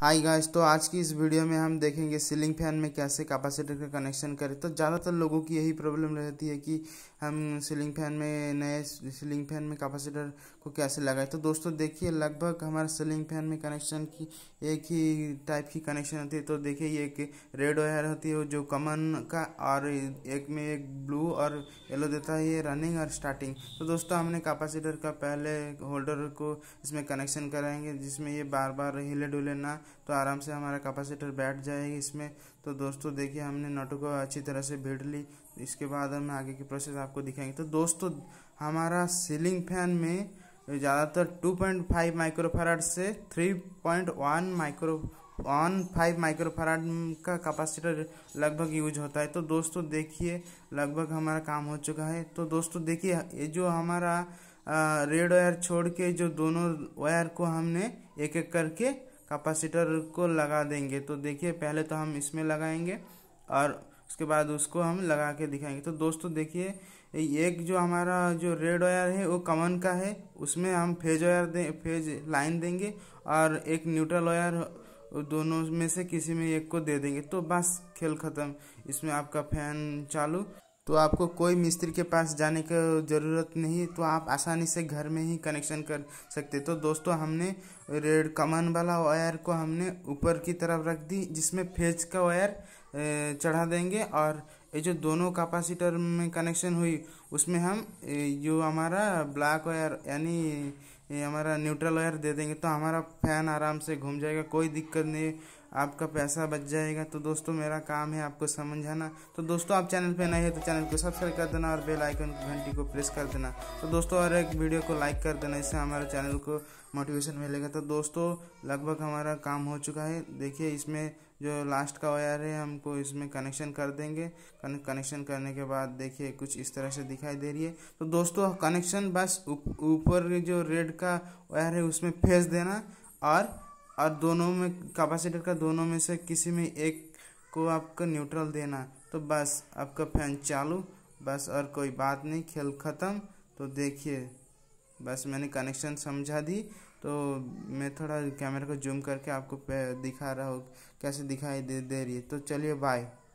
hi guys तो आज की इस वीडियो में हम देखेंगे सीलिंग फैन में कैसे कैपेसिटर का कनेक्शन करें तो ज़्यादातर लोगों की यही प्रॉब्लम रहती है कि हम सीलिंग फैन में नए सीलिंग फैन में कैपेसिटर को कैसे लगाएं तो दोस्तों देखिए लगभग हमारे सीलिंग फैन में कनेक्शन की एक ही टाइप की कनेक्शन होती है तो देखिए ये एक रेड वायर होती है जो कमन का और एक में एक ब्लू और येलो देता है ये रनिंग और स्टार्टिंग तो दोस्तों हमने कैपेसिटर का पहले होल्डर को इसमें कनेक्शन कराएंगे जिसमें ये बार बार हिले डुले ना तो आराम से हमारा कैपेसिटर बैठ जाएगी इसमें तो दोस्तों देखिए हमने नटों को अच्छी तरह से भीड़ ली इसके बाद हम आगे की प्रोसेस आपको दिखाएंगे तो दोस्तों हमारा सीलिंग फैन में ज़्यादातर 2.5 माइक्रोफराड से 3.1 माइक्रो वन फाइव माइक्रोफराड का कैपेसिटर लगभग यूज होता है तो दोस्तों देखिए लगभग हमारा काम हो चुका है तो दोस्तों देखिए ये जो हमारा रेड वायर छोड़ के जो दोनों वायर को हमने एक एक करके कैपेसिटर को लगा देंगे तो देखिए पहले तो हम इसमें लगाएंगे और उसके बाद उसको हम लगा के दिखाएंगे तो दोस्तों देखिए एक जो हमारा जो रेड वायर है वो कमन का है उसमें हम फेज वायर दें फेज लाइन देंगे और एक न्यूट्रल वायर दोनों में से किसी में एक को दे देंगे तो बस खेल ख़त्म इसमें आपका फैन चालू तो आपको कोई मिस्त्री के पास जाने की ज़रूरत नहीं तो आप आसानी से घर में ही कनेक्शन कर सकते तो दोस्तों हमने रेड कमान वाला वायर को हमने ऊपर की तरफ रख दी जिसमें फेज का वायर चढ़ा देंगे और ये जो दोनों कैपेसिटर में कनेक्शन हुई उसमें हम जो हमारा ब्लैक वायर यानी हमारा न्यूट्रल वायर दे देंगे तो हमारा फैन आराम से घूम जाएगा कोई दिक्कत नहीं आपका पैसा बच जाएगा तो दोस्तों मेरा काम है आपको समझाना तो दोस्तों आप चैनल पे नए हैं तो चैनल को सब्सक्राइब कर देना और बेल आइकन की घंटी को प्रेस कर देना तो दोस्तों और एक वीडियो को लाइक कर देना इससे हमारे चैनल को मोटिवेशन मिलेगा तो दोस्तों लगभग हमारा काम हो चुका है देखिए इसमें जो लास्ट का वायर है हमको इसमें कनेक्शन कर देंगे कनेक्शन करने के बाद देखिए कुछ इस तरह से दिखाई दे रही है तो दोस्तों कनेक्शन बस ऊपर जो रेड का वायर है उसमें फेंस देना और और दोनों में कैपेसिटर का दोनों में से किसी में एक को आपको न्यूट्रल देना तो बस आपका फैन चालू बस और कोई बात नहीं खेल ख़त्म तो देखिए बस मैंने कनेक्शन समझा दी तो मैं थोड़ा कैमरा को जूम करके आपको दिखा रहा हूँ कैसे दिखाई दे दे रही है तो चलिए बाय